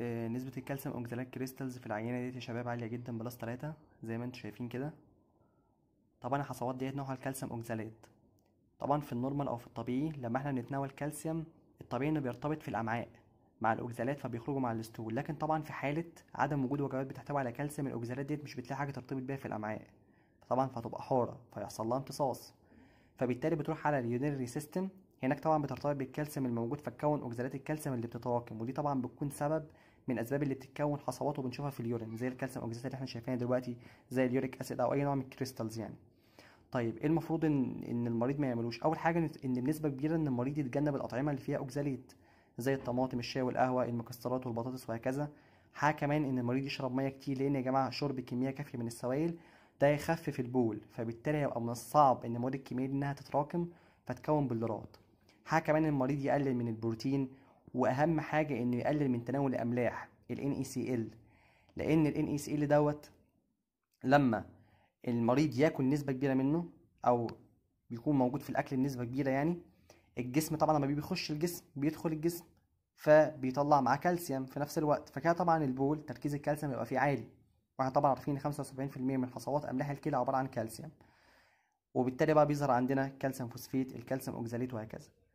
آه، نسبة الكالسيوم اوكزالات كريستالز في العينة ديت يا شباب عالية جدا بلس تلاتة زي ما انتوا شايفين كده طبعا الحصوات ديت نوعها الكالسيوم اوكزالات طبعا في النورمال او في الطبيعي لما احنا بنتناول كالسيوم الطبيعي انه بيرتبط في الامعاء مع الاوكزالات فبيخرجوا مع الستول لكن طبعا في حالة عدم وجود وجبات بتحتوي على كالسيوم الاوكزالات ديت مش بتلاقي حاجة ترتبط بيها في الامعاء طبعا فهتبقى حارة فيحصل لها امتصاص فبالتالي بتروح على اليونيري سيستم هناك طبعا بترتبط بالكالسيوم الموجود فتكون أوكسالات الكالسيوم اللي بتتراكم ودي طبعا بتكون سبب من الأسباب اللي بتتكون حصوات وبنشوفها في اليورين زي الكالسيوم أوكسالات اللي احنا شايفينها دلوقتي زي اليوريك أسيد أو أي نوع من الكريستالز يعني طيب ايه المفروض ان ان المريض ما يعملوش اول حاجه ان بنسبه كبيره ان المريض يتجنب الاطعمه اللي فيها اوكساليت زي الطماطم الشاي والقهوه المكسرات والبطاطس وهكذا حاجه كمان ان المريض يشرب ميه كتير لان يا جماعه شرب كميه كافيه من السوائل ده يخفف البول فبالتالي هيبقى من الصعب ان مواد الكيمياء انها تتراكم فتكون بلورات حاجه كمان المريض يقلل من البروتين واهم حاجه انه يقلل من تناول الاملاح ال NaCl لان ال NaCl دوت لما المريض ياكل نسبه كبيره منه او بيكون موجود في الاكل نسبة كبيره يعني الجسم طبعا لما بيخش الجسم بيدخل الجسم فبيطلع معاه كالسيوم في نفس الوقت فكده طبعا البول تركيز الكالسيوم بيبقى فيه عالي واحنا طبعا عارفين 75% من حصوات املاح الكلى عباره عن كالسيوم وبالتالي بقى بيظهر عندنا كالسيوم فوسفيت الكالسيوم اوكزاليت وهكذا